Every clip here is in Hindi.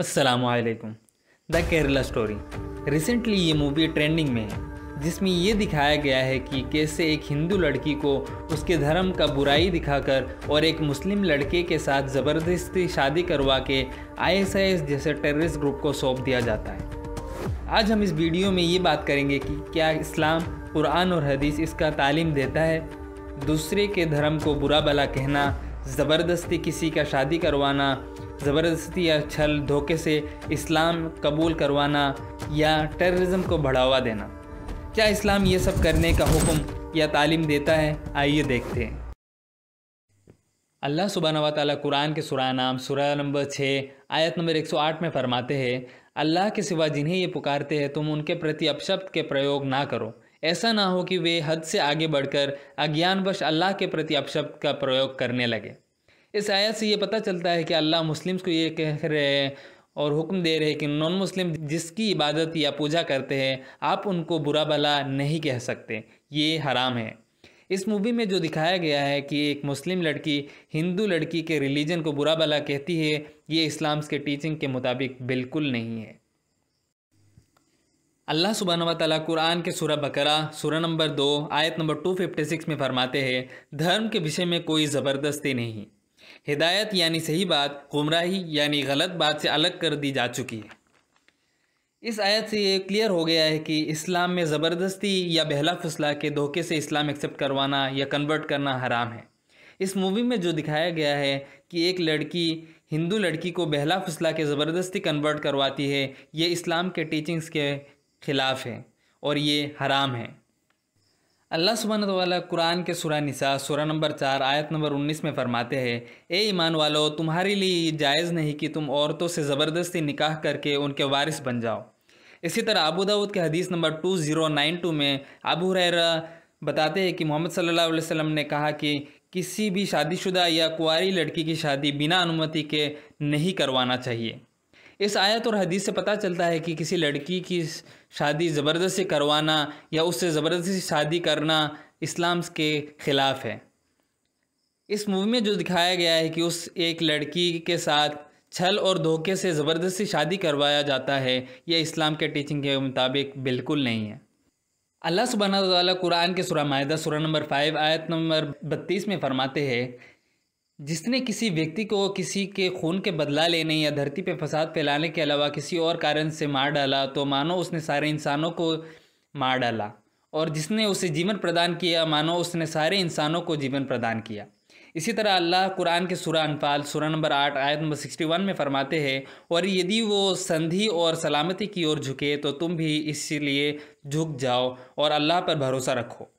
असलकुम द केरला स्टोरी रिसेंटली ये मूवी ट्रेंडिंग में है जिसमें ये दिखाया गया है कि कैसे एक हिंदू लड़की को उसके धर्म का बुराई दिखाकर और एक मुस्लिम लड़के के साथ ज़बरदस्ती शादी करवा के आईएसआईएस जैसे टेररिस्ट ग्रुप को सौंप दिया जाता है आज हम इस वीडियो में ये बात करेंगे कि क्या इस्लाम कुरान और हदीस इसका तालीम देता है दूसरे के धर्म को बुरा भला कहना ज़बरदस्ती किसी का शादी करवाना ज़बरदस्ती या छल धोखे से इस्लाम कबूल करवाना या टेररिज़म को बढ़ावा देना क्या इस्लाम ये सब करने का हुक्म या तालीम देता है आइए देखते हैं अल्लाह सुबह वाली कुरान के सुरा नाम सुरा नंबर छः आयत नंबर 108 में फरमाते हैं अल्लाह के सिवा जिन्हें ये पुकारते हैं तुम उनके प्रति अपशब्द के प्रयोग ना करो ऐसा ना हो कि वे हद से आगे बढ़कर अज्ञानवश अल्लाह के प्रति अपशब्द का प्रयोग करने लगे इस आयत से ये पता चलता है कि अल्लाह मुस्लिम्स को ये कह रहे हैं और हुक्म दे रहे हैं कि नॉन मुस्लिम जिसकी इबादत या पूजा करते हैं आप उनको बुरा भला नहीं कह सकते ये हराम है इस मूवी में जो दिखाया गया है कि एक मुस्लिम लड़की हिंदू लड़की के रिलीजन को बुरा भला कहती है ये इस्लाम्स के टीचिंग के मुताबिक बिल्कुल नहीं है अल्लाह सुबहान वाली कुरान के सूरह बकरा सूरह नंबर दो आयत नंबर 256 में फरमाते हैं धर्म के विषय में कोई ज़बरदस्ती नहीं हिदायत यानी सही बात गुमराही यानी गलत बात से अलग कर दी जा चुकी है इस आयत से ये क्लियर हो गया है कि इस्लाम में ज़बरदस्ती या बहला फुसला के धोखे से इस्लाम एक्सेप्ट करवाना या कन्वर्ट करना हराम है इस मूवी में जो दिखाया गया है कि एक लड़की हिंदू लड़की को बहला फुसला के ज़बरदस्ती कन्वर्ट करवाती है ये इस्लाम के टीचिंग्स के ख़िलाफ़ है और ये हराम है अल्लाह सुबहान तौला कुरान के सुरा निसा सुरा नंबर चार आयत नंबर उन्नीस में फरमाते हैं ए ईमान वालों तुम्हारे लिए जायज़ नहीं कि तुम औरतों से ज़बरदस्ती निकाह करके उनके वारिस बन जाओ इसी तरह अबू दाऊद के हदीस number two zero nine two में अबू हुरैरा बताते हैं कि मोहम्मद सल्लल्लाहु अलैहि वसल्लम ने कहा कि किसी भी शादीशुदा या कुंवारी लड़की की शादी बिना अनुमति के नहीं करवाना चाहिए इस आयत और हदीस से पता चलता है कि किसी लड़की की शादी ज़बरदस्ती करवाना या उससे ज़बरदस्ती शादी करना इस्लाम के ख़िलाफ़ है इस मूवी में जो दिखाया गया है कि उस एक लड़की के साथ छल और धोखे से ज़बरदस्ती शादी करवाया जाता है यह इस्लाम के टीचिंग के मुताबिक बिल्कुल नहीं है अल्लाह सुबहाना तुरान कुरान के सुरा माहा सुरा नंबर फाइव आयत नंबर बत्तीस में फरमाते हैं जिसने किसी व्यक्ति को किसी के खून के बदला लेने या धरती पर फसाद फैलाने के अलावा किसी और कारण से मार डाला तो मानो उसने सारे इंसानों को मार डाला और जिसने उसे जीवन प्रदान किया मानो उसने सारे इंसानों को जीवन प्रदान किया इसी तरह अल्लाह कुरान के सुरा अनफाल सुरा नंबर आठ आयत नंबर सिक्सटी वन में फरमाते हैं और यदि वो संधि और सलामती की ओर झुके तो तुम भी इसलिए झुक जाओ और अल्लाह पर भरोसा रखो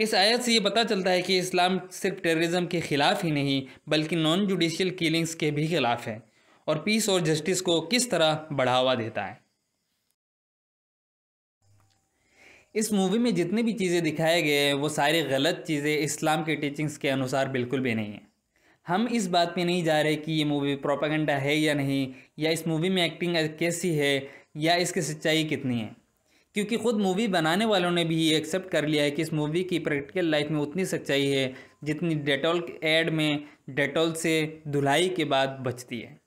इस आयत से ये पता चलता है कि इस्लाम सिर्फ टेररिज्म के ख़िलाफ़ ही नहीं बल्कि नॉन जुडिशियल किलिंग्स के भी ख़िलाफ़ है और पीस और जस्टिस को किस तरह बढ़ावा देता है इस मूवी में जितनी भी चीज़ें दिखाए गए हैं वो सारी गलत चीज़ें इस्लाम के टीचिंग्स के अनुसार बिल्कुल भी नहीं हैं हम इस बात पे नहीं जा रहे कि ये मूवी प्रोपागेंडा है या नहीं या इस मूवी में एक्टिंग कैसी है या इसकी सच्चाई कितनी है क्योंकि खुद मूवी बनाने वालों ने भी ये एक्सेप्ट कर लिया है कि इस मूवी की प्रैक्टिकल लाइफ में उतनी सच्चाई है जितनी डेटॉल एड में डेटॉल से धुलाई के बाद बचती है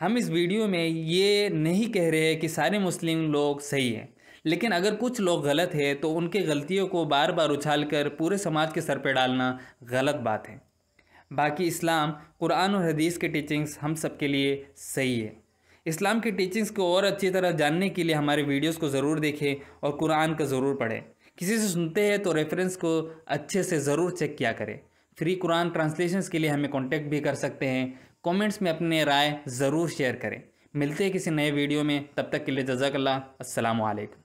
हम इस वीडियो में ये नहीं कह रहे हैं कि सारे मुस्लिम लोग सही हैं लेकिन अगर कुछ लोग गलत है तो उनके गलतियों को बार बार उछाल कर पूरे समाज के सर पर डालना गलत बात है बाकी इस्लाम कुरान और हदीस के टीचिंग्स हम सब के लिए सही है इस्लाम की टीचिंग्स को और अच्छी तरह जानने के लिए हमारे वीडियोस को ज़रूर देखें और कुरान का ज़रूर पढ़ें किसी से सुनते हैं तो रेफरेंस को अच्छे से ज़रूर चेक किया करें फ्री कुरान ट्रांसलेशंस के लिए हमें कॉन्टैक्ट भी कर सकते हैं कमेंट्स में अपने राय ज़रूर शेयर करें मिलते हैं किसी नए वीडियो में तब तक के लिए जजाकल्ला असलकम